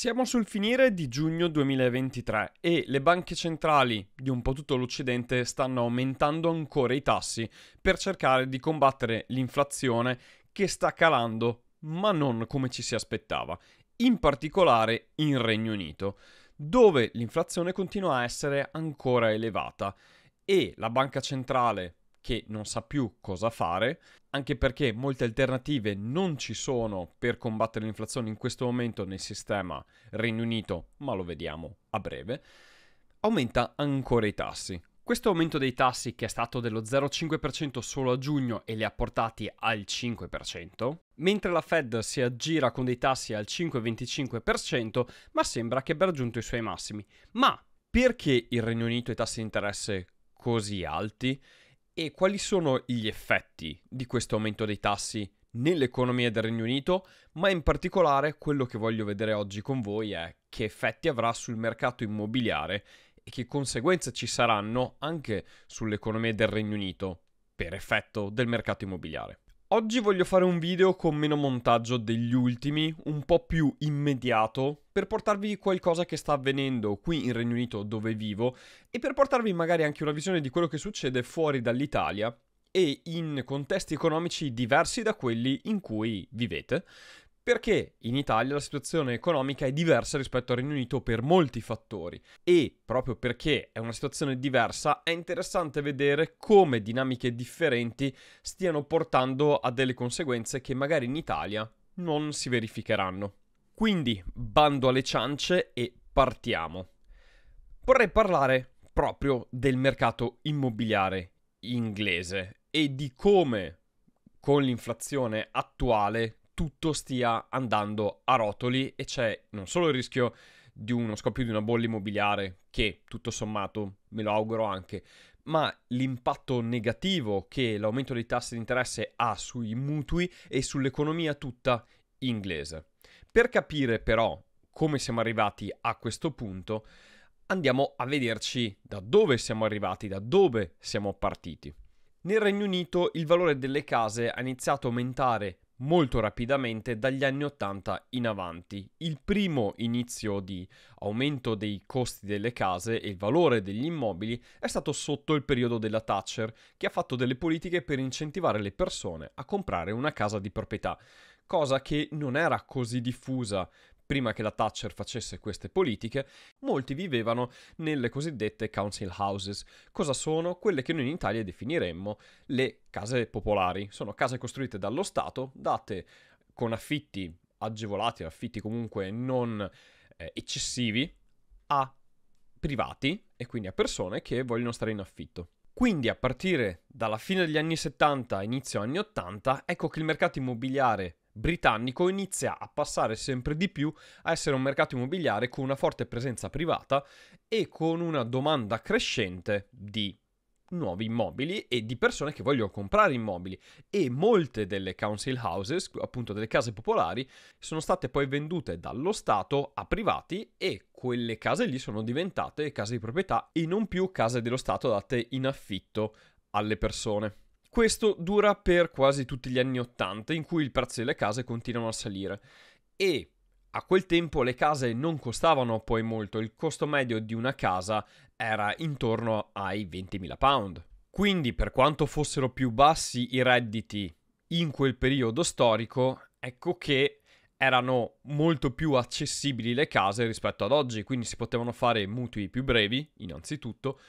Siamo sul finire di giugno 2023 e le banche centrali di un po' tutto l'Occidente stanno aumentando ancora i tassi per cercare di combattere l'inflazione che sta calando, ma non come ci si aspettava, in particolare in Regno Unito, dove l'inflazione continua a essere ancora elevata e la banca centrale che non sa più cosa fare, anche perché molte alternative non ci sono per combattere l'inflazione in questo momento nel sistema Regno Unito, ma lo vediamo a breve, aumenta ancora i tassi. Questo aumento dei tassi, che è stato dello 0,5% solo a giugno e li ha portati al 5%, mentre la Fed si aggira con dei tassi al 5,25%, ma sembra che abbia raggiunto i suoi massimi. Ma perché il Regno Unito ha i tassi di interesse così alti? E quali sono gli effetti di questo aumento dei tassi nell'economia del Regno Unito, ma in particolare quello che voglio vedere oggi con voi è che effetti avrà sul mercato immobiliare e che conseguenze ci saranno anche sull'economia del Regno Unito per effetto del mercato immobiliare. Oggi voglio fare un video con meno montaggio degli ultimi, un po' più immediato, per portarvi qualcosa che sta avvenendo qui in Regno Unito dove vivo e per portarvi magari anche una visione di quello che succede fuori dall'Italia e in contesti economici diversi da quelli in cui vivete, perché in Italia la situazione economica è diversa rispetto al Regno Unito per molti fattori e proprio perché è una situazione diversa è interessante vedere come dinamiche differenti stiano portando a delle conseguenze che magari in Italia non si verificheranno. Quindi bando alle ciance e partiamo. Vorrei parlare proprio del mercato immobiliare inglese e di come con l'inflazione attuale tutto stia andando a rotoli e c'è non solo il rischio di uno scoppio di una bolla immobiliare, che tutto sommato me lo auguro anche, ma l'impatto negativo che l'aumento dei tassi di interesse ha sui mutui e sull'economia tutta inglese. Per capire però come siamo arrivati a questo punto, andiamo a vederci da dove siamo arrivati, da dove siamo partiti. Nel Regno Unito il valore delle case ha iniziato a aumentare molto rapidamente dagli anni 80 in avanti. Il primo inizio di aumento dei costi delle case e il valore degli immobili è stato sotto il periodo della Thatcher, che ha fatto delle politiche per incentivare le persone a comprare una casa di proprietà cosa che non era così diffusa prima che la Thatcher facesse queste politiche, molti vivevano nelle cosiddette council houses. Cosa sono? Quelle che noi in Italia definiremmo le case popolari. Sono case costruite dallo Stato, date con affitti agevolati, affitti comunque non eh, eccessivi, a privati e quindi a persone che vogliono stare in affitto. Quindi a partire dalla fine degli anni 70, inizio anni 80, ecco che il mercato immobiliare britannico inizia a passare sempre di più a essere un mercato immobiliare con una forte presenza privata e con una domanda crescente di nuovi immobili e di persone che vogliono comprare immobili e molte delle council houses, appunto delle case popolari, sono state poi vendute dallo Stato a privati e quelle case lì sono diventate case di proprietà e non più case dello Stato date in affitto alle persone. Questo dura per quasi tutti gli anni 80 in cui il prezzo delle case continuano a salire e a quel tempo le case non costavano poi molto, il costo medio di una casa era intorno ai 20.000 pound. Quindi per quanto fossero più bassi i redditi in quel periodo storico, ecco che erano molto più accessibili le case rispetto ad oggi, quindi si potevano fare mutui più brevi innanzitutto,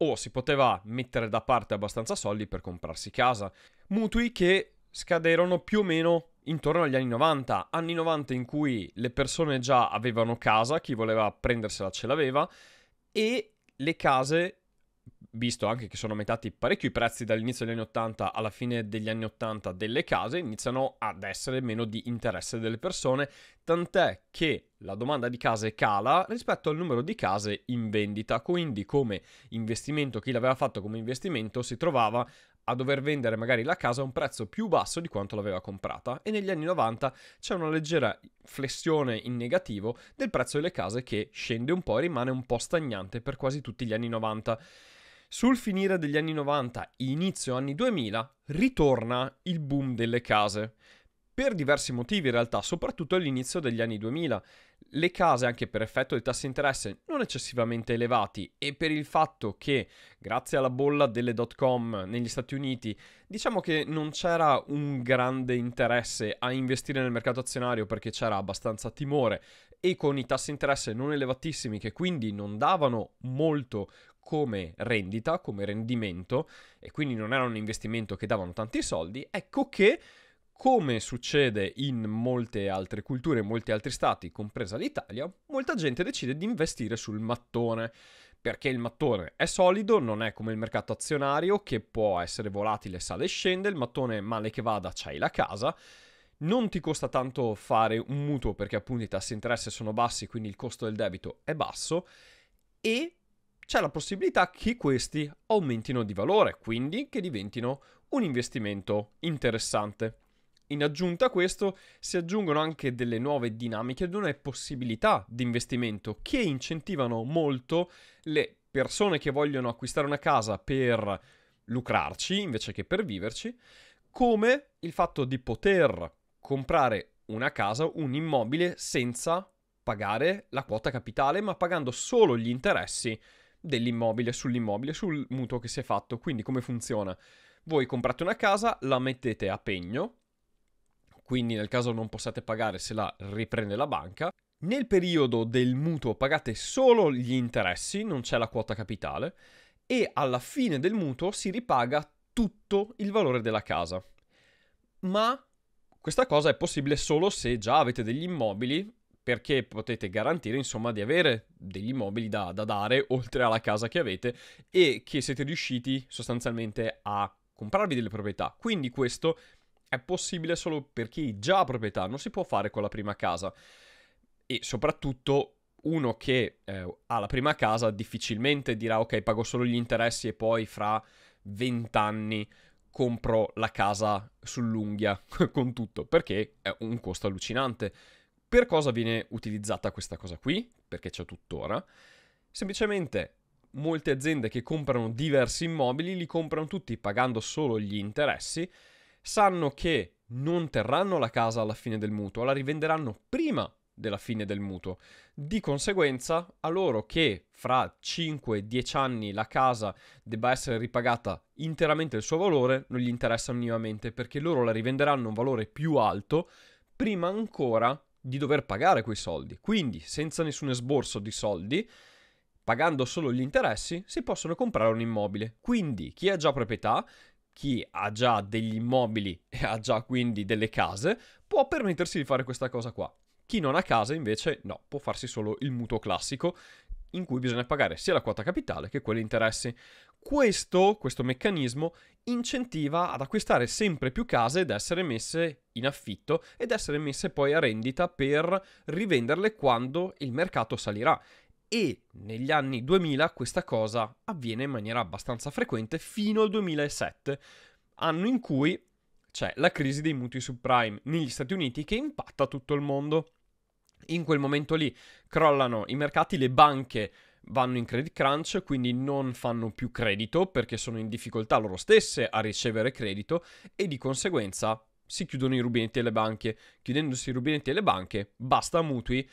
o si poteva mettere da parte abbastanza soldi per comprarsi casa. Mutui che scaderono più o meno intorno agli anni 90, anni 90 in cui le persone già avevano casa, chi voleva prendersela ce l'aveva, e le case visto anche che sono aumentati parecchio i prezzi dall'inizio degli anni 80 alla fine degli anni 80 delle case, iniziano ad essere meno di interesse delle persone, tant'è che la domanda di case cala rispetto al numero di case in vendita, quindi come investimento chi l'aveva fatto come investimento si trovava a dover vendere magari la casa a un prezzo più basso di quanto l'aveva comprata e negli anni 90 c'è una leggera flessione in negativo del prezzo delle case che scende un po' e rimane un po' stagnante per quasi tutti gli anni 90. Sul finire degli anni 90, inizio anni 2000, ritorna il boom delle case. Per diversi motivi in realtà, soprattutto all'inizio degli anni 2000. Le case, anche per effetto dei tassi di interesse non eccessivamente elevati e per il fatto che, grazie alla bolla delle dot com negli Stati Uniti, diciamo che non c'era un grande interesse a investire nel mercato azionario perché c'era abbastanza timore e con i tassi di interesse non elevatissimi che quindi non davano molto come rendita, come rendimento, e quindi non era un investimento che davano tanti soldi, ecco che, come succede in molte altre culture, in molti altri stati, compresa l'Italia, molta gente decide di investire sul mattone perché il mattone è solido, non è come il mercato azionario che può essere volatile, sale e scende, il mattone male che vada c'hai la casa, non ti costa tanto fare un mutuo perché appunto i tassi di interesse sono bassi, quindi il costo del debito è basso e c'è la possibilità che questi aumentino di valore, quindi che diventino un investimento interessante. In aggiunta a questo si aggiungono anche delle nuove dinamiche ed una possibilità di investimento che incentivano molto le persone che vogliono acquistare una casa per lucrarci invece che per viverci, come il fatto di poter comprare una casa, un immobile senza pagare la quota capitale, ma pagando solo gli interessi dell'immobile sull'immobile, sul mutuo che si è fatto. Quindi come funziona? Voi comprate una casa, la mettete a pegno, quindi nel caso non possiate pagare se la riprende la banca. Nel periodo del mutuo pagate solo gli interessi, non c'è la quota capitale, e alla fine del mutuo si ripaga tutto il valore della casa. Ma questa cosa è possibile solo se già avete degli immobili perché potete garantire insomma di avere degli immobili da, da dare oltre alla casa che avete e che siete riusciti sostanzialmente a comprarvi delle proprietà. Quindi questo è possibile solo per chi già ha proprietà, non si può fare con la prima casa. E soprattutto uno che eh, ha la prima casa difficilmente dirà ok pago solo gli interessi e poi fra 20 anni compro la casa sull'unghia con tutto perché è un costo allucinante per cosa viene utilizzata questa cosa qui? Perché c'è tuttora. Semplicemente molte aziende che comprano diversi immobili li comprano tutti pagando solo gli interessi, sanno che non terranno la casa alla fine del mutuo, la rivenderanno prima della fine del mutuo. Di conseguenza, a loro che fra 5-10 anni la casa debba essere ripagata interamente il suo valore, non gli interessa minimamente perché loro la rivenderanno un valore più alto prima ancora di dover pagare quei soldi. Quindi, senza nessun esborso di soldi, pagando solo gli interessi, si possono comprare un immobile. Quindi, chi ha già proprietà, chi ha già degli immobili e ha già quindi delle case, può permettersi di fare questa cosa qua. Chi non ha casa, invece no, può farsi solo il mutuo classico in cui bisogna pagare sia la quota capitale che quelli interessi. Questo, questo meccanismo incentiva ad acquistare sempre più case ed essere messe in affitto ed essere messe poi a rendita per rivenderle quando il mercato salirà. E negli anni 2000 questa cosa avviene in maniera abbastanza frequente fino al 2007, anno in cui c'è la crisi dei mutui subprime negli Stati Uniti che impatta tutto il mondo in quel momento lì crollano i mercati, le banche vanno in credit crunch, quindi non fanno più credito perché sono in difficoltà loro stesse a ricevere credito e di conseguenza si chiudono i rubinetti alle banche. Chiudendosi i rubinetti alle banche, basta mutui,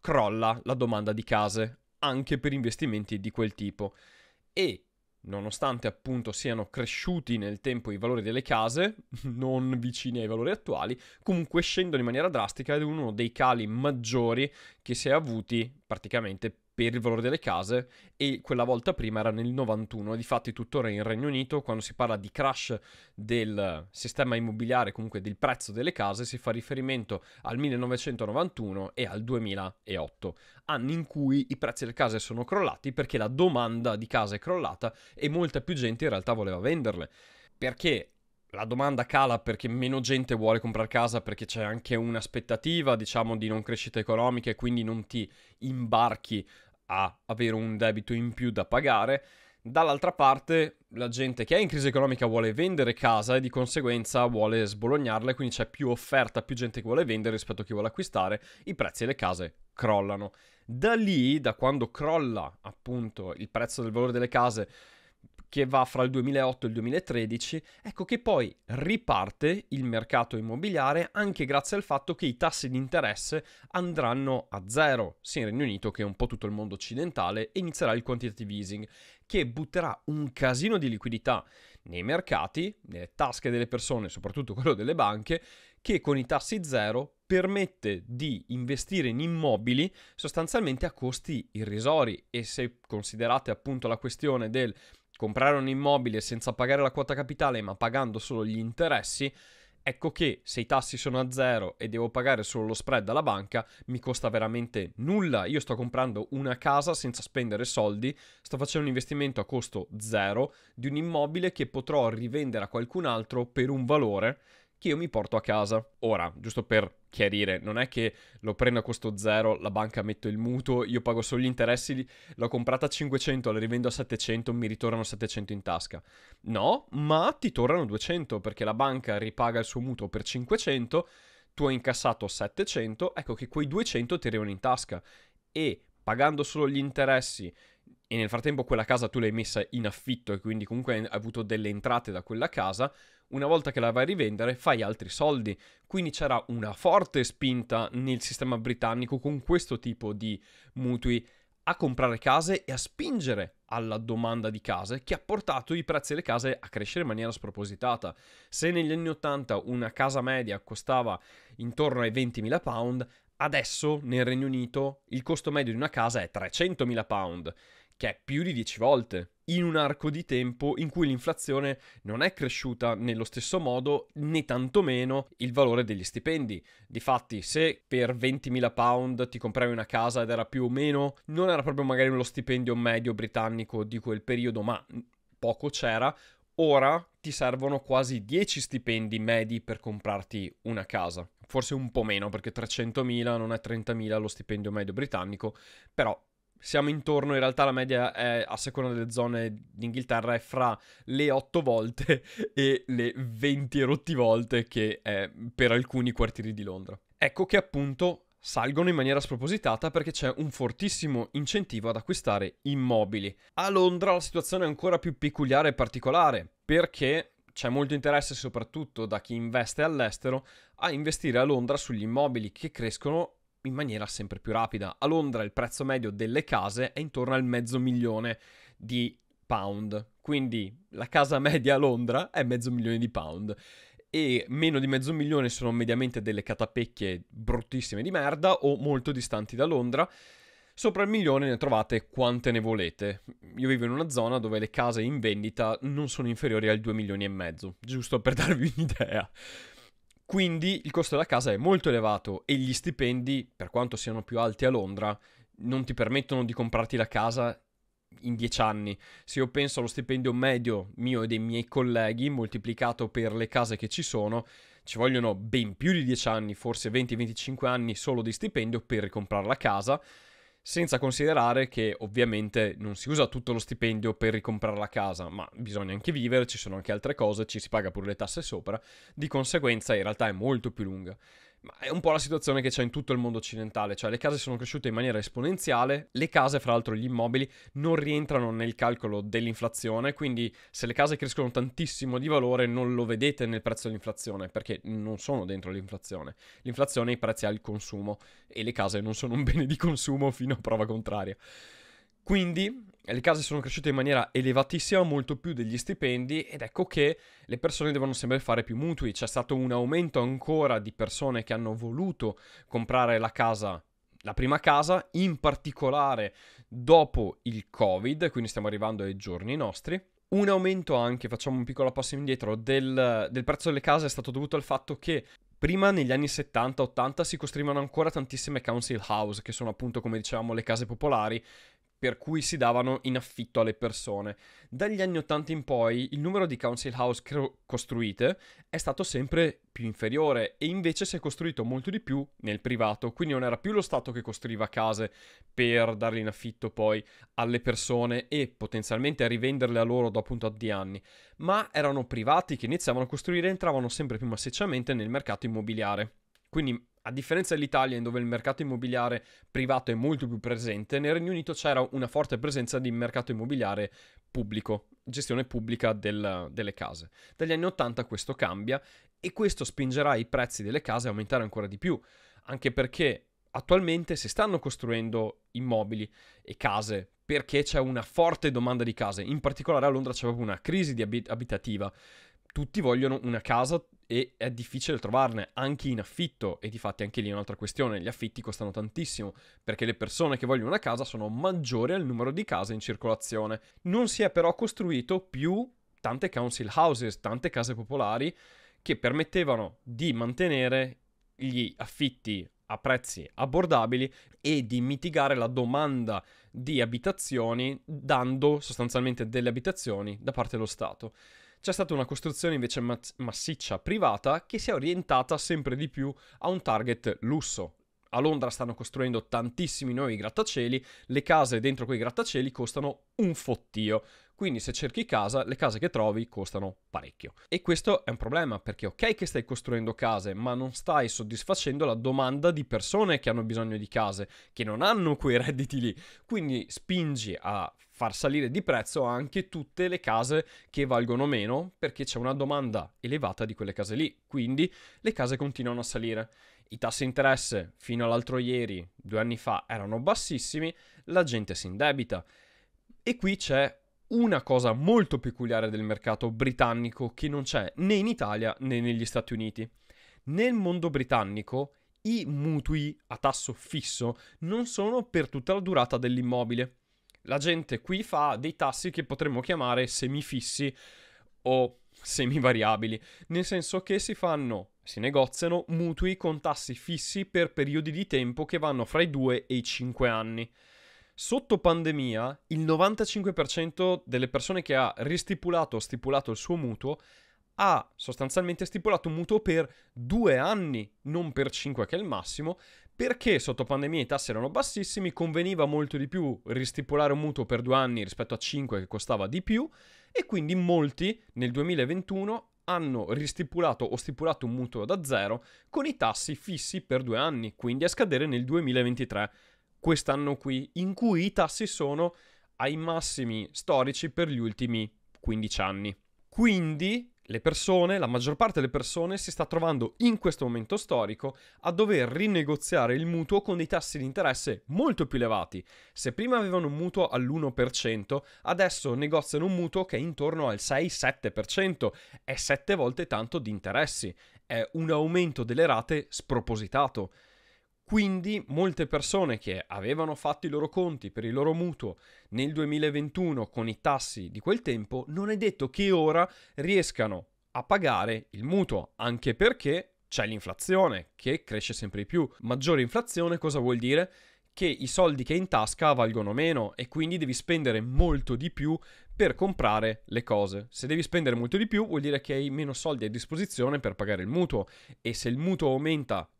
crolla la domanda di case anche per investimenti di quel tipo. E nonostante appunto siano cresciuti nel tempo i valori delle case, non vicini ai valori attuali, comunque scendono in maniera drastica ed è uno dei cali maggiori che si è avuti praticamente per il valore delle case e quella volta prima era nel 91, difatti tuttora in Regno Unito quando si parla di crash del sistema immobiliare, comunque del prezzo delle case, si fa riferimento al 1991 e al 2008, anni in cui i prezzi delle case sono crollati perché la domanda di casa è crollata e molta più gente in realtà voleva venderle. Perché la domanda cala perché meno gente vuole comprare casa perché c'è anche un'aspettativa, diciamo, di non crescita economica e quindi non ti imbarchi a avere un debito in più da pagare, dall'altra parte la gente che è in crisi economica vuole vendere casa e di conseguenza vuole sbolognarla, quindi c'è più offerta, più gente che vuole vendere rispetto a chi vuole acquistare, i prezzi delle case crollano. Da lì, da quando crolla appunto il prezzo del valore delle case che va fra il 2008 e il 2013, ecco che poi riparte il mercato immobiliare anche grazie al fatto che i tassi di interesse andranno a zero, sia in Regno Unito che un po' tutto il mondo occidentale, e inizierà il quantitative easing, che butterà un casino di liquidità nei mercati, nelle tasche delle persone, soprattutto quello delle banche, che con i tassi zero permette di investire in immobili sostanzialmente a costi irrisori e se considerate appunto la questione del comprare un immobile senza pagare la quota capitale ma pagando solo gli interessi, ecco che se i tassi sono a zero e devo pagare solo lo spread alla banca, mi costa veramente nulla. Io sto comprando una casa senza spendere soldi, sto facendo un investimento a costo zero di un immobile che potrò rivendere a qualcun altro per un valore che io mi porto a casa. Ora, giusto per chiarire, non è che lo prendo a costo zero, la banca metto il mutuo, io pago solo gli interessi, l'ho comprata a 500, la rivendo a 700, mi ritornano 700 in tasca. No, ma ti tornano 200 perché la banca ripaga il suo mutuo per 500, tu hai incassato 700, ecco che quei 200 ti arrivano in tasca e pagando solo gli interessi e nel frattempo quella casa tu l'hai messa in affitto e quindi comunque hai avuto delle entrate da quella casa, una volta che la vai a rivendere fai altri soldi. Quindi c'era una forte spinta nel sistema britannico con questo tipo di mutui a comprare case e a spingere alla domanda di case che ha portato i prezzi delle case a crescere in maniera spropositata. Se negli anni 80 una casa media costava intorno ai 20.000 pound, adesso nel Regno Unito il costo medio di una casa è 300.000 pound che è più di 10 volte in un arco di tempo in cui l'inflazione non è cresciuta nello stesso modo né tantomeno il valore degli stipendi. Difatti, se per 20.000 pound ti compravi una casa ed era più o meno, non era proprio magari lo stipendio medio britannico di quel periodo, ma poco c'era, ora ti servono quasi 10 stipendi medi per comprarti una casa. Forse un po' meno perché 300.000 non è 30.000 lo stipendio medio britannico, però siamo intorno, in realtà la media è, a seconda delle zone d'Inghilterra è fra le 8 volte e le 20 rotti volte che è per alcuni quartieri di Londra. Ecco che appunto salgono in maniera spropositata perché c'è un fortissimo incentivo ad acquistare immobili. A Londra la situazione è ancora più peculiare e particolare perché c'è molto interesse soprattutto da chi investe all'estero a investire a Londra sugli immobili che crescono in maniera sempre più rapida. A Londra il prezzo medio delle case è intorno al mezzo milione di pound, quindi la casa media a Londra è mezzo milione di pound e meno di mezzo milione sono mediamente delle catapecchie bruttissime di merda o molto distanti da Londra. Sopra il milione ne trovate quante ne volete. Io vivo in una zona dove le case in vendita non sono inferiori al 2 milioni e mezzo, giusto per darvi un'idea. Quindi il costo della casa è molto elevato e gli stipendi, per quanto siano più alti a Londra, non ti permettono di comprarti la casa in 10 anni. Se io penso allo stipendio medio mio e dei miei colleghi, moltiplicato per le case che ci sono, ci vogliono ben più di 10 anni, forse 20-25 anni solo di stipendio per ricomprare la casa senza considerare che ovviamente non si usa tutto lo stipendio per ricomprare la casa, ma bisogna anche vivere, ci sono anche altre cose, ci si paga pure le tasse sopra, di conseguenza in realtà è molto più lunga. Ma è un po' la situazione che c'è in tutto il mondo occidentale, cioè le case sono cresciute in maniera esponenziale, le case, fra l'altro gli immobili, non rientrano nel calcolo dell'inflazione, quindi se le case crescono tantissimo di valore non lo vedete nel prezzo dell'inflazione, perché non sono dentro l'inflazione. L'inflazione è i prezzi al consumo e le case non sono un bene di consumo fino a prova contraria. Quindi le case sono cresciute in maniera elevatissima, molto più degli stipendi ed ecco che le persone devono sempre fare più mutui. C'è stato un aumento ancora di persone che hanno voluto comprare la casa la prima casa, in particolare dopo il Covid, quindi stiamo arrivando ai giorni nostri. Un aumento anche, facciamo un piccolo passo indietro, del, del prezzo delle case è stato dovuto al fatto che prima negli anni 70-80 si costruivano ancora tantissime council house, che sono appunto come dicevamo le case popolari, per cui si davano in affitto alle persone. Dagli anni 80 in poi il numero di council house cro- costruite è stato sempre più inferiore e invece si è costruito molto di più nel privato, quindi non era più lo Stato che costruiva case per darle in affitto poi alle persone e potenzialmente rivenderle a loro dopo un tot di anni, ma erano privati che iniziavano a costruire e entravano sempre più massicciamente nel mercato immobiliare. Quindi a differenza dell'Italia, in dove il mercato immobiliare privato è molto più presente, nel Regno Unito c'era una forte presenza di mercato immobiliare pubblico, gestione pubblica del, delle case. Dagli anni 80 questo cambia e questo spingerà i prezzi delle case a aumentare ancora di più, anche perché attualmente si stanno costruendo immobili e case perché c'è una forte domanda di case, in particolare a Londra c'è proprio una crisi abit- abitativa. Tutti vogliono una casa e è difficile trovarne anche in affitto e di fatti anche lì è un'altra questione, gli affitti costano tantissimo perché le persone che vogliono una casa sono maggiori al numero di case in circolazione. Non si è però costruito più tante council houses, tante case popolari che permettevano di mantenere gli affitti a prezzi abbordabili e di mitigare la domanda di abitazioni dando sostanzialmente delle abitazioni da parte dello Stato c'è stata una costruzione invece massiccia privata che si è orientata sempre di più a un target lusso. A Londra stanno costruendo tantissimi nuovi grattacieli, le case dentro quei grattacieli costano un fottio. Quindi se cerchi casa, le case che trovi costano parecchio. E questo è un problema perché ok che stai costruendo case, ma non stai soddisfacendo la domanda di persone che hanno bisogno di case, che non hanno quei redditi lì. Quindi spingi a far salire di prezzo anche tutte le case che valgono meno perché c'è una domanda elevata di quelle case lì, quindi le case continuano a salire. I tassi di interesse fino all'altro ieri, due anni fa, erano bassissimi, la gente si indebita. E qui c'è una cosa molto peculiare del mercato britannico che non c'è né in Italia né negli Stati Uniti. Nel mondo britannico i mutui a tasso fisso non sono per tutta la durata dell'immobile la gente qui fa dei tassi che potremmo chiamare semifissi o semivariabili, nel senso che si fanno, si negoziano mutui con tassi fissi per periodi di tempo che vanno fra i 2 e i 5 anni. Sotto pandemia, il 95% delle persone che ha ristipulato o stipulato il suo mutuo ha sostanzialmente stipulato un mutuo per due anni, non per cinque che è il massimo, perché sotto pandemia i tassi erano bassissimi, conveniva molto di più ristipulare un mutuo per due anni rispetto a 5 che costava di più e quindi molti nel 2021 hanno ristipulato o stipulato un mutuo da zero con i tassi fissi per due anni, quindi a scadere nel 2023, quest'anno qui, in cui i tassi sono ai massimi storici per gli ultimi 15 anni. Quindi le persone, la maggior parte delle persone si sta trovando in questo momento storico a dover rinegoziare il mutuo con dei tassi di interesse molto più elevati. Se prima avevano un mutuo all'1%, adesso negoziano un mutuo che è intorno al 6-7%, è 7 volte tanto di interessi, è un aumento delle rate spropositato. Quindi molte persone che avevano fatto i loro conti per il loro mutuo nel 2021 con i tassi di quel tempo, non è detto che ora riescano a pagare il mutuo, anche perché c'è l'inflazione che cresce sempre di più. Maggiore inflazione cosa vuol dire? Che i soldi che hai in tasca valgono meno e quindi devi spendere molto di più per comprare le cose. Se devi spendere molto di più vuol dire che hai meno soldi a disposizione per pagare il mutuo e se il mutuo aumenta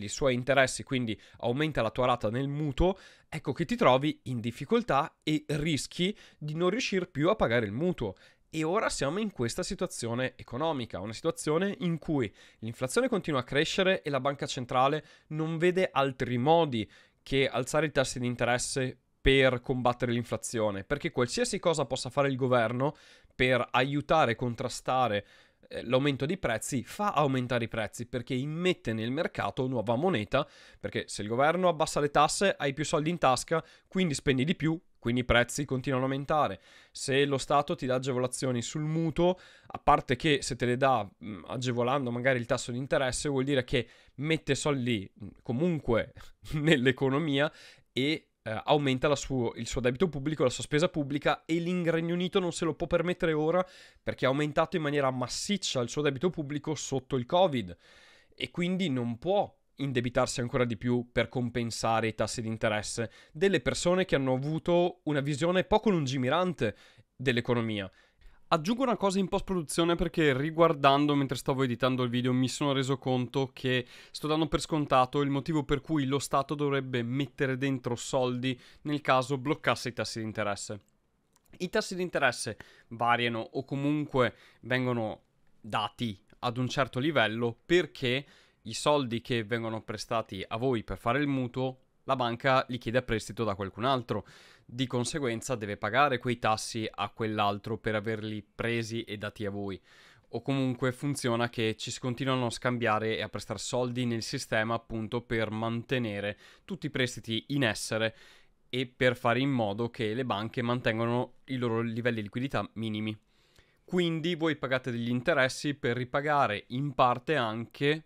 i suoi interessi, quindi aumenta la tua rata nel mutuo, ecco che ti trovi in difficoltà e rischi di non riuscire più a pagare il mutuo. E ora siamo in questa situazione economica, una situazione in cui l'inflazione continua a crescere e la banca centrale non vede altri modi che alzare i tassi di interesse per combattere l'inflazione, perché qualsiasi cosa possa fare il governo per aiutare e contrastare eh, l'aumento dei prezzi fa aumentare i prezzi perché immette nel mercato nuova moneta, perché se il governo abbassa le tasse hai più soldi in tasca, quindi spendi di più, quindi i prezzi continuano ad aumentare. Se lo Stato ti dà agevolazioni sul mutuo, a parte che se te le dà mm, agevolando magari il tasso di interesse, vuol dire che mette soldi mm, comunque nell'economia e eh, aumenta suo, il suo debito pubblico, la sua spesa pubblica e il Regno Unito non se lo può permettere ora perché ha aumentato in maniera massiccia il suo debito pubblico sotto il Covid e quindi non può indebitarsi ancora di più per compensare i tassi di interesse delle persone che hanno avuto una visione poco lungimirante dell'economia Aggiungo una cosa in post-produzione perché riguardando mentre stavo editando il video mi sono reso conto che sto dando per scontato il motivo per cui lo Stato dovrebbe mettere dentro soldi nel caso bloccasse i tassi di interesse. I tassi di interesse variano o comunque vengono dati ad un certo livello perché i soldi che vengono prestati a voi per fare il mutuo la banca gli chiede a prestito da qualcun altro, di conseguenza deve pagare quei tassi a quell'altro per averli presi e dati a voi. O comunque funziona che ci si continuano a scambiare e a prestare soldi nel sistema appunto per mantenere tutti i prestiti in essere e per fare in modo che le banche mantengano i loro livelli di liquidità minimi. Quindi voi pagate degli interessi per ripagare in parte anche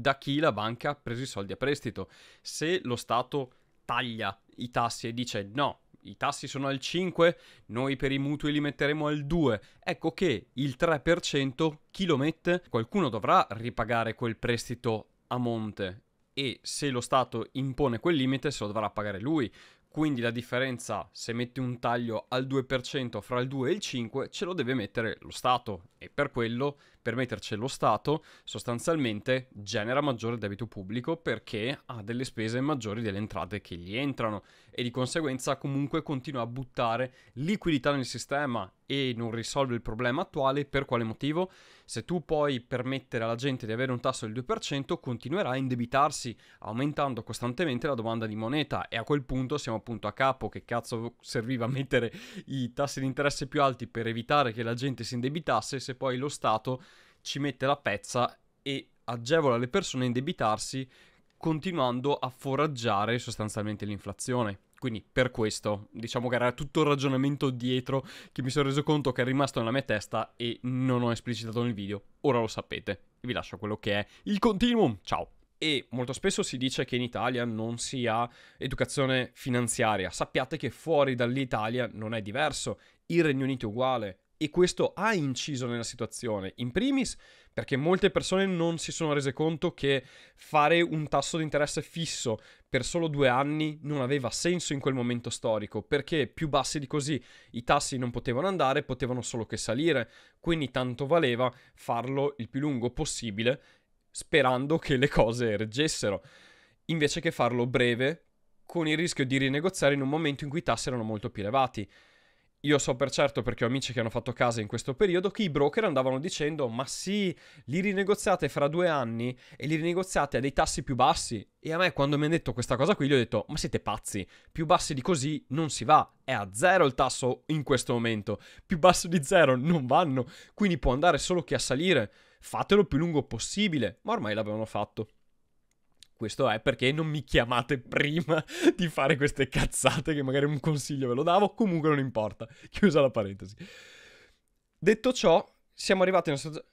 da chi la banca ha preso i soldi a prestito. Se lo Stato taglia i tassi e dice no, i tassi sono al 5, noi per i mutui li metteremo al 2. Ecco che il 3% chi lo mette? Qualcuno dovrà ripagare quel prestito a monte e se lo Stato impone quel limite se lo dovrà pagare lui quindi la differenza se mette un taglio al 2% fra il 2 e il 5 ce lo deve mettere lo Stato e per quello, per metterci lo Stato, sostanzialmente genera maggiore debito pubblico perché ha delle spese maggiori delle entrate che gli entrano e di conseguenza comunque continua a buttare liquidità nel sistema e non risolve il problema attuale per quale motivo? Se tu puoi permettere alla gente di avere un tasso del 2%, continuerà a indebitarsi aumentando costantemente la domanda di moneta e a quel punto siamo appunto a capo che cazzo serviva mettere i tassi di interesse più alti per evitare che la gente si indebitasse se poi lo Stato ci mette la pezza e agevola le persone a indebitarsi continuando a foraggiare sostanzialmente l'inflazione. Quindi per questo, diciamo che era tutto il ragionamento dietro che mi sono reso conto che è rimasto nella mia testa e non ho esplicitato nel video. Ora lo sapete. vi lascio quello che è il continuum. Ciao! e molto spesso si dice che in Italia non si ha educazione finanziaria. Sappiate che fuori dall'Italia non è diverso, il Regno Unito è uguale e questo ha inciso nella situazione. In primis perché molte persone non si sono rese conto che fare un tasso di interesse fisso per solo due anni non aveva senso in quel momento storico, perché più bassi di così i tassi non potevano andare, potevano solo che salire, quindi tanto valeva farlo il più lungo possibile sperando che le cose reggessero, invece che farlo breve con il rischio di rinegoziare in un momento in cui i tassi erano molto più elevati. Io so per certo, perché ho amici che hanno fatto casa in questo periodo, che i broker andavano dicendo: Ma sì, li rinegoziate fra due anni e li rinegoziate a dei tassi più bassi. E a me, quando mi hanno detto questa cosa qui, gli ho detto: Ma siete pazzi, più bassi di così non si va. È a zero il tasso in questo momento. Più basso di zero non vanno. Quindi può andare solo che a salire. Fatelo più lungo possibile. Ma ormai l'avevano fatto. Questo è perché non mi chiamate prima di fare queste cazzate che magari un consiglio ve lo davo, comunque non importa. Chiusa la parentesi. Detto ciò, siamo arrivati in situazione...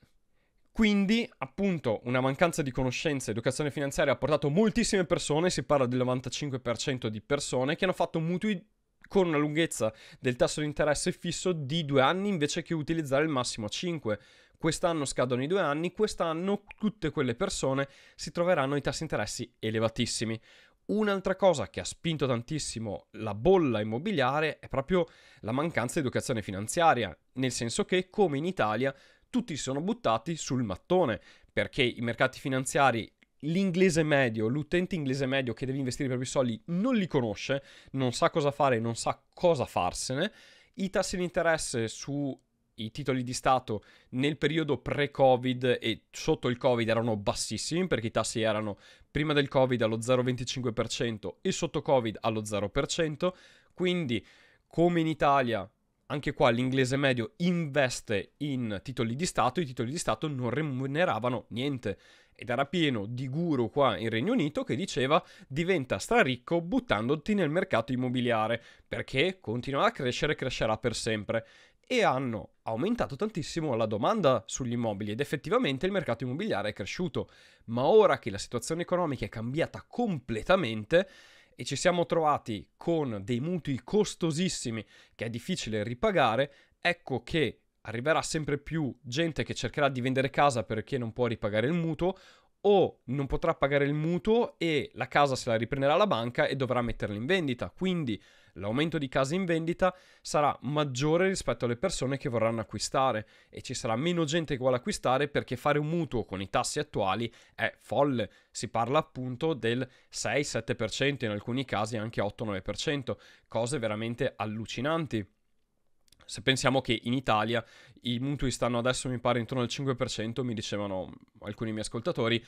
Quindi, appunto, una mancanza di conoscenza e educazione finanziaria ha portato moltissime persone, si parla del 95% di persone, che hanno fatto mutui con una lunghezza del tasso di interesse fisso di due anni invece che utilizzare il massimo 5 quest'anno scadono i due anni, quest'anno tutte quelle persone si troveranno i tassi interessi elevatissimi. Un'altra cosa che ha spinto tantissimo la bolla immobiliare è proprio la mancanza di educazione finanziaria, nel senso che come in Italia tutti si sono buttati sul mattone, perché i mercati finanziari l'inglese medio, l'utente inglese medio che deve investire i propri soldi non li conosce, non sa cosa fare, non sa cosa farsene. I tassi di interesse su i titoli di Stato nel periodo pre-Covid e sotto il Covid erano bassissimi perché i tassi erano prima del Covid allo 0,25% e sotto Covid allo 0%, quindi come in Italia anche qua l'inglese medio investe in titoli di Stato, i titoli di Stato non remuneravano niente ed era pieno di guru qua in Regno Unito che diceva diventa straricco buttandoti nel mercato immobiliare perché continuerà a crescere e crescerà per sempre e hanno aumentato tantissimo la domanda sugli immobili ed effettivamente il mercato immobiliare è cresciuto ma ora che la situazione economica è cambiata completamente e ci siamo trovati con dei mutui costosissimi che è difficile ripagare ecco che arriverà sempre più gente che cercherà di vendere casa perché non può ripagare il mutuo o non potrà pagare il mutuo e la casa se la riprenderà la banca e dovrà metterla in vendita. Quindi l'aumento di case in vendita sarà maggiore rispetto alle persone che vorranno acquistare e ci sarà meno gente che vuole acquistare perché fare un mutuo con i tassi attuali è folle. Si parla appunto del 6-7%, in alcuni casi anche 8-9%, cose veramente allucinanti se pensiamo che in Italia i mutui stanno adesso mi pare intorno al 5%, mi dicevano alcuni miei ascoltatori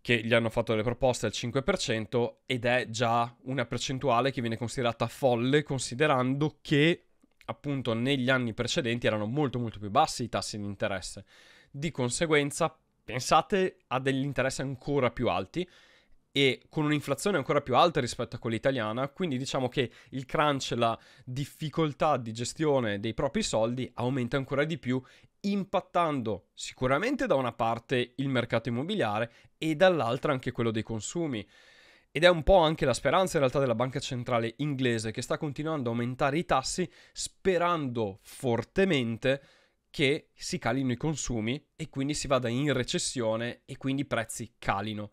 che gli hanno fatto delle proposte al 5% ed è già una percentuale che viene considerata folle considerando che appunto negli anni precedenti erano molto molto più bassi i tassi di interesse. Di conseguenza pensate a degli interessi ancora più alti e con un'inflazione ancora più alta rispetto a quella italiana, quindi diciamo che il crunch, la difficoltà di gestione dei propri soldi aumenta ancora di più, impattando sicuramente da una parte il mercato immobiliare e dall'altra anche quello dei consumi. Ed è un po' anche la speranza in realtà della banca centrale inglese che sta continuando a aumentare i tassi sperando fortemente che si calino i consumi e quindi si vada in recessione e quindi i prezzi calino.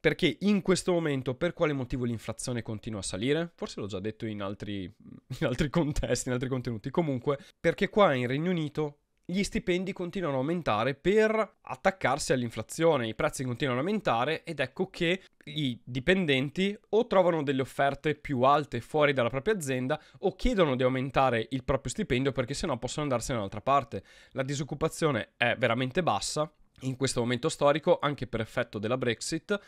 Perché in questo momento per quale motivo l'inflazione continua a salire? Forse l'ho già detto in altri, in altri contesti, in altri contenuti. Comunque, perché qua in Regno Unito gli stipendi continuano a aumentare per attaccarsi all'inflazione, i prezzi continuano a aumentare ed ecco che i dipendenti o trovano delle offerte più alte fuori dalla propria azienda o chiedono di aumentare il proprio stipendio perché sennò possono andarsene da un'altra parte. La disoccupazione è veramente bassa in questo momento storico, anche per effetto della Brexit,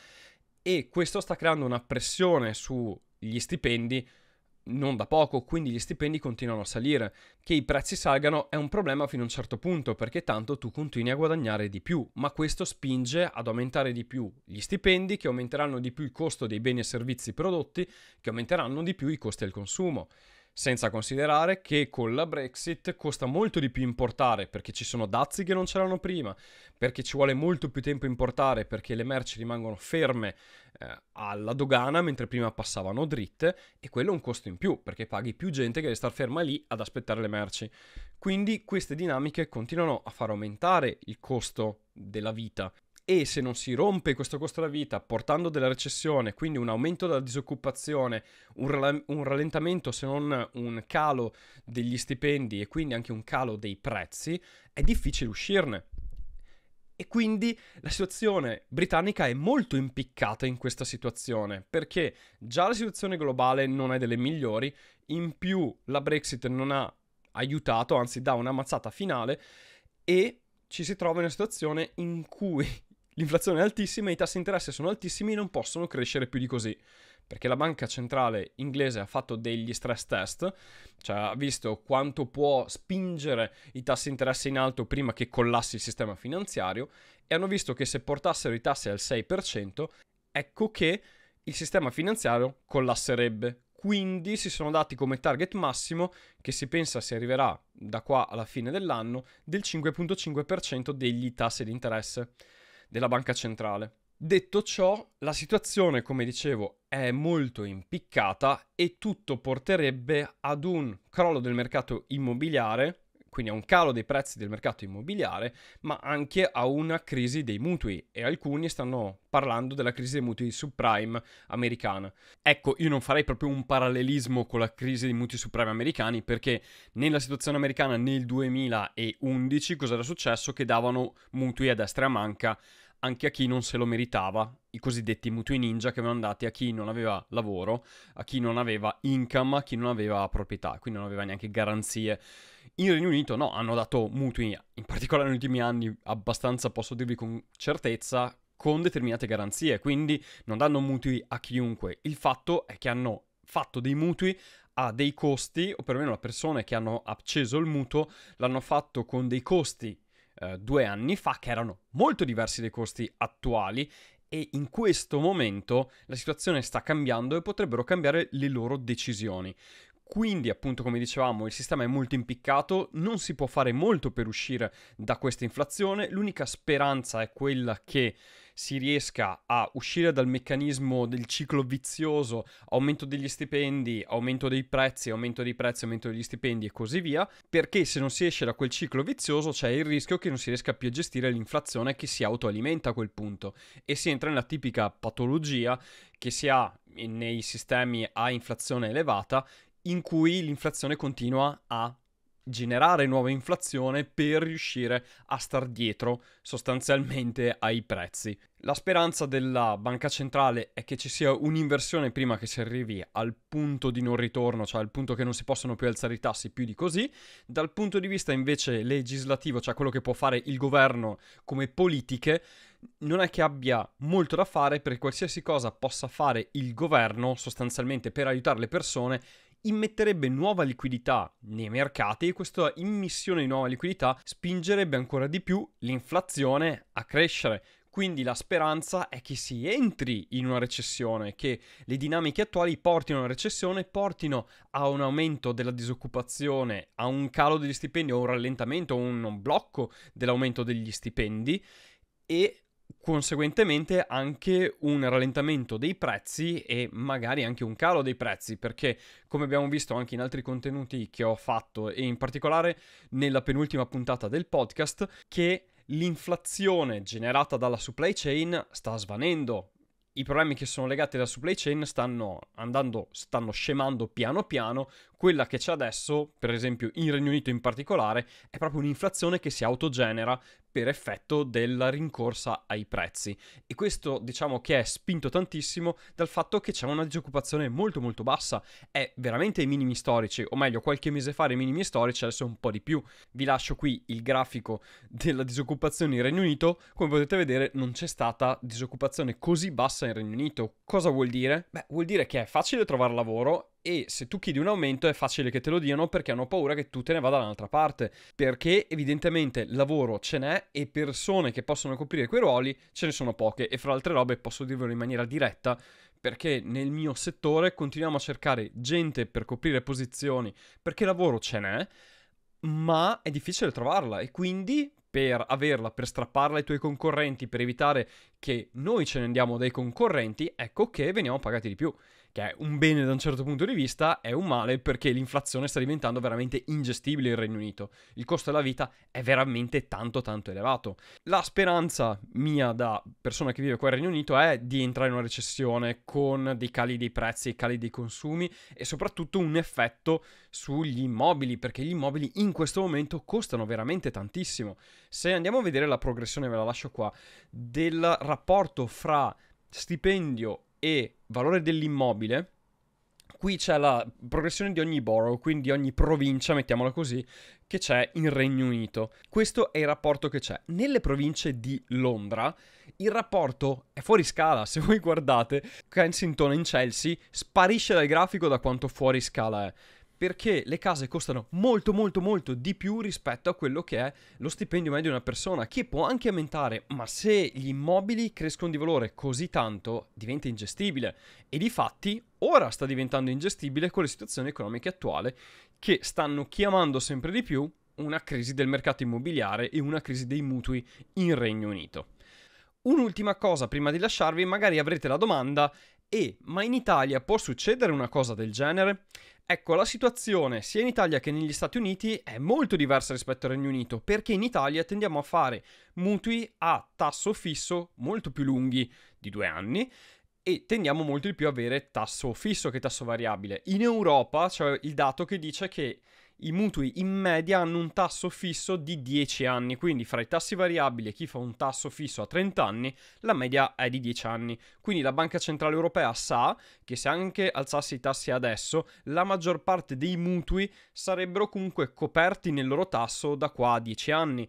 e questo sta creando una pressione sugli stipendi non da poco, quindi gli stipendi continuano a salire. Che i prezzi salgano è un problema fino a un certo punto, perché tanto tu continui a guadagnare di più, ma questo spinge ad aumentare di più gli stipendi, che aumenteranno di più il costo dei beni e servizi prodotti, che aumenteranno di più i costi al consumo senza considerare che con la Brexit costa molto di più importare perché ci sono dazi che non c'erano prima, perché ci vuole molto più tempo importare perché le merci rimangono ferme eh, alla dogana mentre prima passavano dritte e quello è un costo in più perché paghi più gente che deve star ferma lì ad aspettare le merci. Quindi queste dinamiche continuano a far aumentare il costo della vita e se non si rompe questo costo della vita portando della recessione, quindi un aumento della disoccupazione, un, rala- un, rallentamento se non un calo degli stipendi e quindi anche un calo dei prezzi, è difficile uscirne. E quindi la situazione britannica è molto impiccata in questa situazione, perché già la situazione globale non è delle migliori, in più la Brexit non ha aiutato, anzi dà una mazzata finale, e ci si trova in una situazione in cui l'inflazione è altissima, i tassi di interesse sono altissimi, e non possono crescere più di così. Perché la banca centrale inglese ha fatto degli stress test, cioè ha visto quanto può spingere i tassi di interesse in alto prima che collassi il sistema finanziario e hanno visto che se portassero i tassi al 6%, ecco che il sistema finanziario collasserebbe. Quindi si sono dati come target massimo, che si pensa si arriverà da qua alla fine dell'anno, del 5.5% degli tassi di interesse della banca centrale. Detto ciò, la situazione, come dicevo, è molto impiccata e tutto porterebbe ad un crollo del mercato immobiliare, quindi a un calo dei prezzi del mercato immobiliare, ma anche a una crisi dei mutui e alcuni stanno parlando della crisi dei mutui subprime americana. Ecco, io non farei proprio un parallelismo con la crisi dei mutui subprime americani perché nella situazione americana nel 2011 cosa era successo? Che davano mutui a destra e a manca anche a chi non se lo meritava, i cosiddetti mutui ninja che erano dati a chi non aveva lavoro, a chi non aveva income, a chi non aveva proprietà, quindi non aveva neanche garanzie. In Regno Unito no, hanno dato mutui, in particolare negli ultimi anni, abbastanza, posso dirvi con certezza, con determinate garanzie, quindi non danno mutui a chiunque. Il fatto è che hanno fatto dei mutui a dei costi, o perlomeno le persone che hanno acceso il mutuo l'hanno fatto con dei costi eh, due anni fa, che erano molto diversi dai costi attuali e in questo momento la situazione sta cambiando e potrebbero cambiare le loro decisioni. Quindi, appunto, come dicevamo, il sistema è molto impiccato, non si può fare molto per uscire da questa inflazione. L'unica speranza è quella che si riesca a uscire dal meccanismo del ciclo vizioso, aumento degli stipendi, aumento dei prezzi, aumento dei prezzi, aumento degli stipendi e così via, perché se non si esce da quel ciclo vizioso c'è il rischio che non si riesca più a gestire l'inflazione che si autoalimenta a quel punto e si entra nella tipica patologia che si ha nei sistemi a inflazione elevata in cui l'inflazione continua a generare nuova inflazione per riuscire a star dietro sostanzialmente ai prezzi. La speranza della banca centrale è che ci sia un'inversione prima che si arrivi al punto di non ritorno, cioè al punto che non si possono più alzare i tassi più di così. Dal punto di vista invece legislativo, cioè quello che può fare il governo come politiche, non è che abbia molto da fare perché qualsiasi cosa possa fare il governo sostanzialmente per aiutare le persone immetterebbe nuova liquidità nei mercati e questa immissione di nuova liquidità spingerebbe ancora di più l'inflazione a crescere. Quindi la speranza è che si entri in una recessione, che le dinamiche attuali portino a una recessione, portino a un aumento della disoccupazione, a un calo degli stipendi, a un rallentamento, a un blocco dell'aumento degli stipendi e conseguentemente anche un rallentamento dei prezzi e magari anche un calo dei prezzi perché come abbiamo visto anche in altri contenuti che ho fatto e in particolare nella penultima puntata del podcast che l'inflazione generata dalla supply chain sta svanendo i problemi che sono legati alla supply chain stanno andando, stanno scemando piano piano, quella che c'è adesso, per esempio in Regno Unito in particolare, è proprio un'inflazione che si autogenera per effetto della rincorsa ai prezzi. E questo diciamo che è spinto tantissimo dal fatto che c'è una disoccupazione molto molto bassa, è veramente ai minimi storici, o meglio qualche mese fa ai minimi storici, adesso un po' di più. Vi lascio qui il grafico della disoccupazione in Regno Unito, come potete vedere non c'è stata disoccupazione così bassa in Regno Unito. Cosa vuol dire? Beh, vuol dire che è facile trovare lavoro e se tu chiedi un aumento è facile che te lo diano perché hanno paura che tu te ne vada dall'altra parte, perché evidentemente lavoro ce n'è e persone che possono coprire quei ruoli ce ne sono poche e fra altre robe posso dirvelo in maniera diretta perché nel mio settore continuiamo a cercare gente per coprire posizioni perché lavoro ce n'è, ma è difficile trovarla e quindi per averla, per strapparla ai tuoi concorrenti, per evitare che noi ce ne andiamo dai concorrenti, ecco che veniamo pagati di più che è un bene da un certo punto di vista, è un male perché l'inflazione sta diventando veramente ingestibile in Regno Unito. Il costo della vita è veramente tanto tanto elevato. La speranza mia da persona che vive qua in Regno Unito è di entrare in una recessione con dei cali dei prezzi, cali dei consumi e soprattutto un effetto sugli immobili, perché gli immobili in questo momento costano veramente tantissimo. Se andiamo a vedere la progressione, ve la lascio qua, del rapporto fra stipendio e valore dell'immobile, qui c'è la progressione di ogni borough, quindi ogni provincia, mettiamola così, che c'è in Regno Unito. Questo è il rapporto che c'è. Nelle province di Londra il rapporto è fuori scala, se voi guardate Kensington in Chelsea sparisce dal grafico da quanto fuori scala è perché le case costano molto molto molto di più rispetto a quello che è lo stipendio medio di una persona che può anche aumentare ma se gli immobili crescono di valore così tanto diventa ingestibile e di fatti ora sta diventando ingestibile con le situazioni economiche attuali che stanno chiamando sempre di più una crisi del mercato immobiliare e una crisi dei mutui in Regno Unito. Un'ultima cosa prima di lasciarvi, magari avrete la domanda e ma in Italia può succedere una cosa del genere? Ecco, la situazione sia in Italia che negli Stati Uniti è molto diversa rispetto al Regno Unito, perché in Italia tendiamo a fare mutui a tasso fisso molto più lunghi di due anni e tendiamo molto di più a avere tasso fisso che tasso variabile. In Europa c'è cioè il dato che dice che i mutui in media hanno un tasso fisso di 10 anni, quindi fra i tassi variabili e chi fa un tasso fisso a 30 anni, la media è di 10 anni. Quindi la Banca Centrale Europea sa che se anche alzasse i tassi adesso, la maggior parte dei mutui sarebbero comunque coperti nel loro tasso da qua a 10 anni.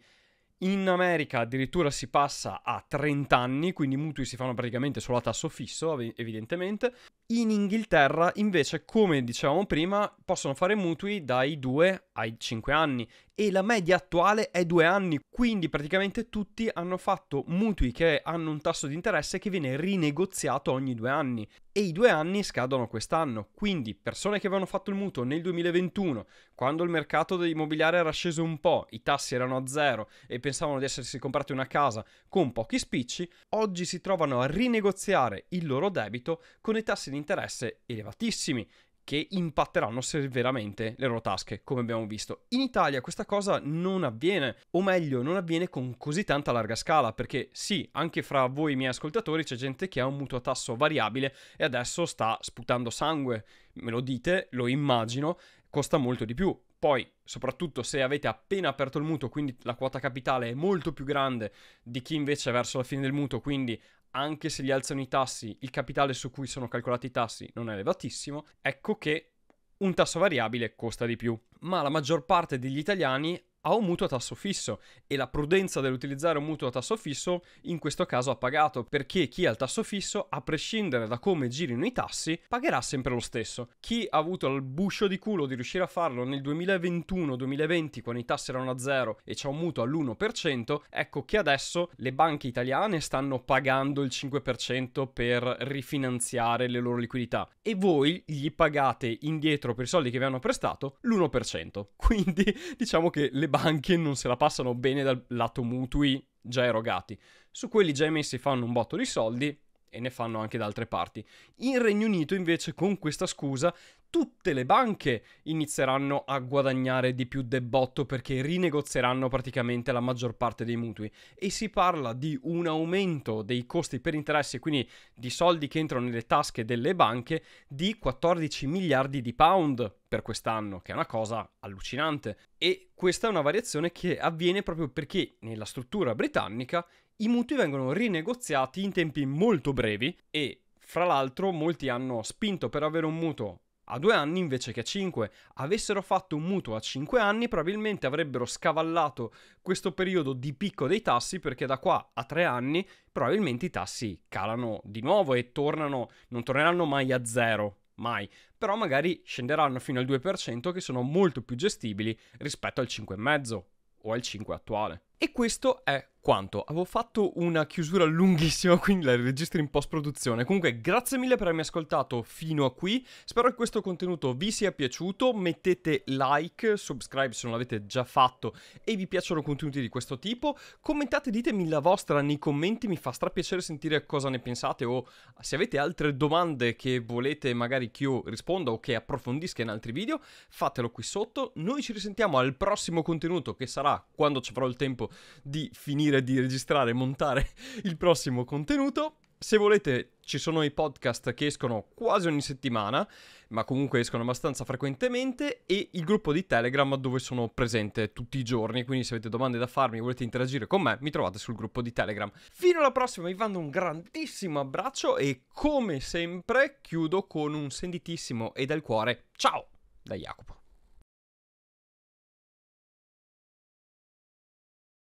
In America addirittura si passa a 30 anni, quindi i mutui si fanno praticamente solo a tasso fisso, evidentemente. In Inghilterra, invece, come dicevamo prima, possono fare mutui dai 2 ai 5 anni e la media attuale è due anni, quindi praticamente tutti hanno fatto mutui che hanno un tasso di interesse che viene rinegoziato ogni due anni e i due anni scadono quest'anno, quindi persone che avevano fatto il mutuo nel 2021, quando il mercato dell'immobiliare era sceso un po', i tassi erano a zero e pensavano di essersi comprati una casa con pochi spicci, oggi si trovano a rinegoziare il loro debito con i tassi di interesse elevatissimi che impatteranno severamente le loro tasche, come abbiamo visto. In Italia questa cosa non avviene, o meglio, non avviene con così tanta larga scala, perché sì, anche fra voi miei ascoltatori c'è gente che ha un mutuo a tasso variabile e adesso sta sputando sangue. Me lo dite, lo immagino, costa molto di più. Poi, soprattutto se avete appena aperto il mutuo, quindi la quota capitale è molto più grande di chi invece è verso la fine del mutuo, quindi anche se gli alzano i tassi, il capitale su cui sono calcolati i tassi non è elevatissimo, ecco che un tasso variabile costa di più. Ma la maggior parte degli italiani ha un mutuo a tasso fisso e la prudenza dell'utilizzare un mutuo a tasso fisso in questo caso ha pagato perché chi ha il tasso fisso, a prescindere da come girino i tassi, pagherà sempre lo stesso. Chi ha avuto il buscio di culo di riuscire a farlo nel 2021-2020 quando i tassi erano a zero e c'è un mutuo all'1%, ecco che adesso le banche italiane stanno pagando il 5% per rifinanziare le loro liquidità e voi gli pagate indietro per i soldi che vi hanno prestato l'1%. Quindi diciamo che le banche non se la passano bene dal lato mutui già erogati. Su quelli già emessi fanno un botto di soldi e ne fanno anche da altre parti. In Regno Unito invece con questa scusa tutte le banche inizieranno a guadagnare di più debotto perché rinegozieranno praticamente la maggior parte dei mutui e si parla di un aumento dei costi per interessi, quindi di soldi che entrano nelle tasche delle banche di 14 miliardi di pound per quest'anno, che è una cosa allucinante. E questa è una variazione che avviene proprio perché nella struttura britannica i mutui vengono rinegoziati in tempi molto brevi e, fra l'altro, molti hanno spinto per avere un mutuo a due anni invece che a cinque. Avessero fatto un mutuo a cinque anni, probabilmente avrebbero scavallato questo periodo di picco dei tassi, perché da qua a tre anni probabilmente i tassi calano di nuovo e tornano, non torneranno mai a zero. Mai, però magari scenderanno fino al 2% che sono molto più gestibili rispetto al 5,5 o al 5 attuale. E questo è quanto avevo fatto una chiusura lunghissima, quindi la registro in post-produzione. Comunque, grazie mille per avermi ascoltato fino a qui. Spero che questo contenuto vi sia piaciuto. Mettete like, subscribe se non l'avete già fatto e vi piacciono contenuti di questo tipo. Commentate, ditemi la vostra nei commenti, mi fa strapiacere sentire cosa ne pensate o se avete altre domande che volete magari che io risponda o che approfondisca in altri video, fatelo qui sotto. Noi ci risentiamo al prossimo contenuto che sarà quando ci avrò il tempo di finire impedire di registrare e montare il prossimo contenuto. Se volete, ci sono i podcast che escono quasi ogni settimana, ma comunque escono abbastanza frequentemente, e il gruppo di Telegram dove sono presente tutti i giorni, quindi se avete domande da farmi e volete interagire con me, mi trovate sul gruppo di Telegram. Fino alla prossima, vi mando un grandissimo abbraccio e come sempre chiudo con un sentitissimo e dal cuore ciao da Jacopo.